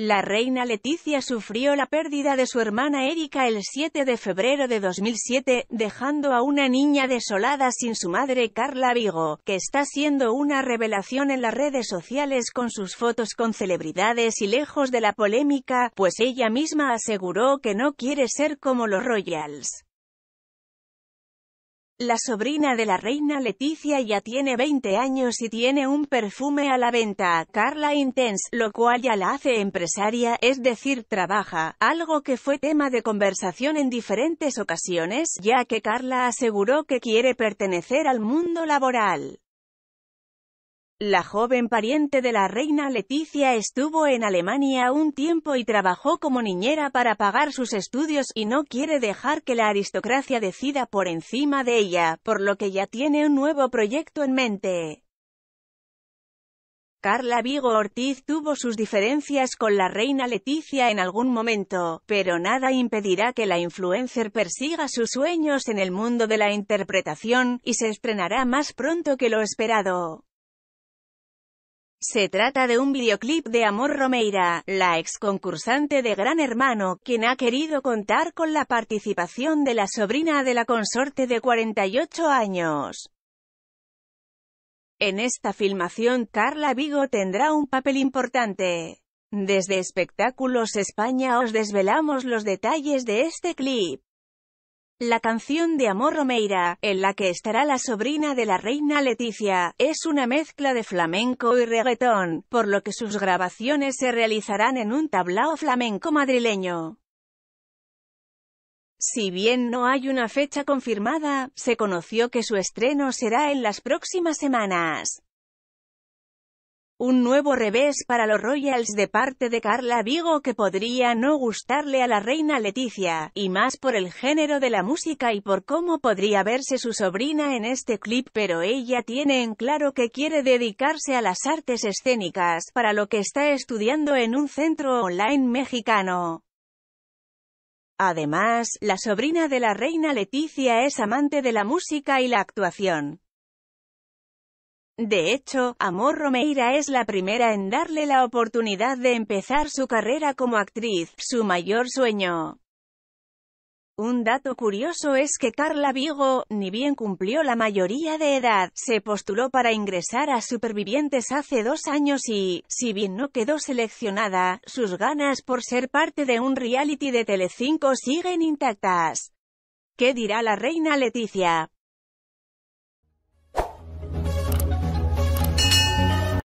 la reina Leticia sufrió la pérdida de su hermana Erika el 7 de febrero de 2007, dejando a una niña desolada sin su madre Carla Vigo, que está siendo una revelación en las redes sociales con sus fotos con celebridades y lejos de la polémica, pues ella misma aseguró que no quiere ser como los Royals. La sobrina de la reina Leticia ya tiene 20 años y tiene un perfume a la venta, Carla Intense, lo cual ya la hace empresaria, es decir, trabaja, algo que fue tema de conversación en diferentes ocasiones, ya que Carla aseguró que quiere pertenecer al mundo laboral. La joven pariente de la reina Leticia estuvo en Alemania un tiempo y trabajó como niñera para pagar sus estudios y no quiere dejar que la aristocracia decida por encima de ella, por lo que ya tiene un nuevo proyecto en mente. Carla Vigo Ortiz tuvo sus diferencias con la reina Leticia en algún momento, pero nada impedirá que la influencer persiga sus sueños en el mundo de la interpretación, y se estrenará más pronto que lo esperado. Se trata de un videoclip de Amor Romeira, la ex concursante de Gran Hermano, quien ha querido contar con la participación de la sobrina de la consorte de 48 años. En esta filmación, Carla Vigo tendrá un papel importante. Desde Espectáculos España os desvelamos los detalles de este clip. La canción de Amor Romeira, en la que estará la sobrina de la reina Leticia, es una mezcla de flamenco y reggaetón, por lo que sus grabaciones se realizarán en un tablao flamenco madrileño. Si bien no hay una fecha confirmada, se conoció que su estreno será en las próximas semanas. Un nuevo revés para los Royals de parte de Carla Vigo que podría no gustarle a la reina Leticia, y más por el género de la música y por cómo podría verse su sobrina en este clip pero ella tiene en claro que quiere dedicarse a las artes escénicas, para lo que está estudiando en un centro online mexicano. Además, la sobrina de la reina Leticia es amante de la música y la actuación. De hecho, Amor Romeira es la primera en darle la oportunidad de empezar su carrera como actriz, su mayor sueño. Un dato curioso es que Carla Vigo, ni bien cumplió la mayoría de edad, se postuló para ingresar a Supervivientes hace dos años y, si bien no quedó seleccionada, sus ganas por ser parte de un reality de Telecinco siguen intactas. ¿Qué dirá la reina Leticia?